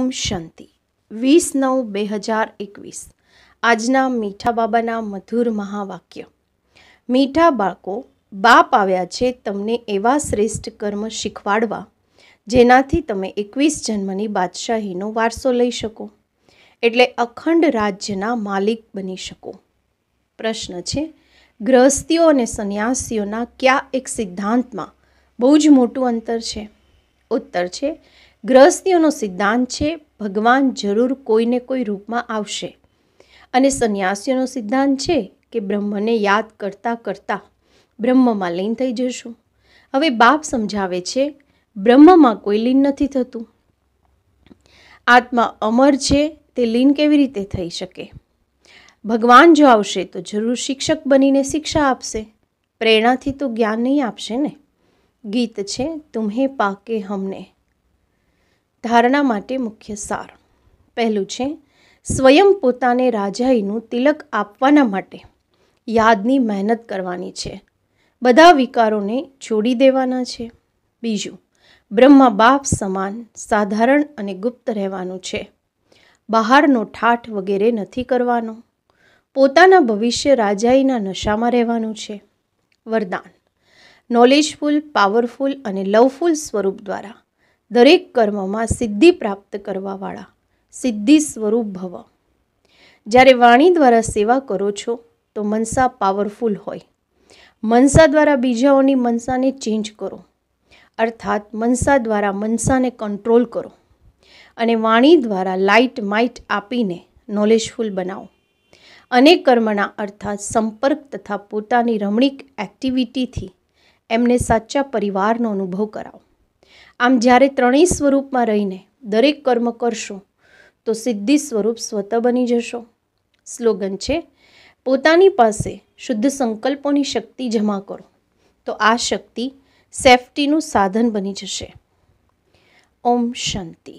ઓમ શાંતિ વીસ નવ બે હજાર એકવીસ આજના મીઠા બાબાના મધુર મહાવાક્ય મીઠા બાળકો બાપ આવ્યા છે તમને એવા શ્રેષ્ઠ કર્મ શીખવાડવા જેનાથી તમે એકવીસ જન્મની બાદશાહીનો વારસો લઈ શકો એટલે અખંડ રાજ્યના માલિક બની શકો પ્રશ્ન છે ગ્રહસ્થીઓ અને સંન્યાસીઓના કયા એક સિદ્ધાંતમાં બહુ જ મોટું અંતર છે ઉત્તર છે ગ્રહસ્થીઓનો સિદ્ધાંત છે ભગવાન જરૂર કોઈને કોઈ રૂપમાં આવશે અને સંન્યાસીઓનો સિદ્ધાંત છે કે બ્રહ્મને યાદ કરતાં કરતાં બ્રહ્મમાં લીન થઈ જશું હવે બાપ સમજાવે છે બ્રહ્મમાં કોઈ લીન નથી થતું આત્મા અમર છે તે લીન કેવી રીતે થઈ શકે ભગવાન જો આવશે તો જરૂર શિક્ષક બનીને શિક્ષા આપશે પ્રેરણાથી તો જ્ઞાન નહીં આપશે ને ગીત છે તુમ્હે પાકે હમને ધારણા માટે મુખ્ય સાર પહેલું છે સ્વયં પોતાને રાજાઈનું તિલક આપવાના માટે યાદની મહેનત કરવાની છે બધા વિકારોને છોડી દેવાના છે બીજું બ્રહ્મા બાપ સમાન સાધારણ અને ગુપ્ત રહેવાનું છે બહારનો ઠાઠ વગેરે નથી કરવાનો પોતાના ભવિષ્ય રાજાઈના નશામાં રહેવાનું છે વરદાન નોલેજફુલ પાવરફુલ અને લવફુલ સ્વરૂપ દ્વારા દરેક કર્મમાં સિદ્ધિ પ્રાપ્ત કરવાવાળા સિદ્ધિ સ્વરૂપ ભવ જ્યારે વાણી દ્વારા સેવા કરો છો તો મનસા પાવરફુલ હોય મનસા દ્વારા બીજાઓની મનસાને ચેન્જ કરો અર્થાત મનસા દ્વારા મનસાને કંટ્રોલ કરો અને વાણી દ્વારા લાઇટ માઇટ આપીને નોલેજફુલ બનાવો અને કર્મના અર્થાત સંપર્ક તથા પોતાની રમણીક એક્ટિવિટીથી એમને સાચા પરિવારનો અનુભવ કરાવો આમ જ્યારે ત્રણેય સ્વરૂપમાં રહીને દરેક કર્મ કરશો તો સિદ્ધિ સ્વરૂપ સ્વત બની જશો સ્લોગન છે પોતાની પાસે શુદ્ધ સંકલ્પોની શક્તિ જમા કરો તો આ શક્તિ સેફટીનું સાધન બની જશે ઓમ શાંતિ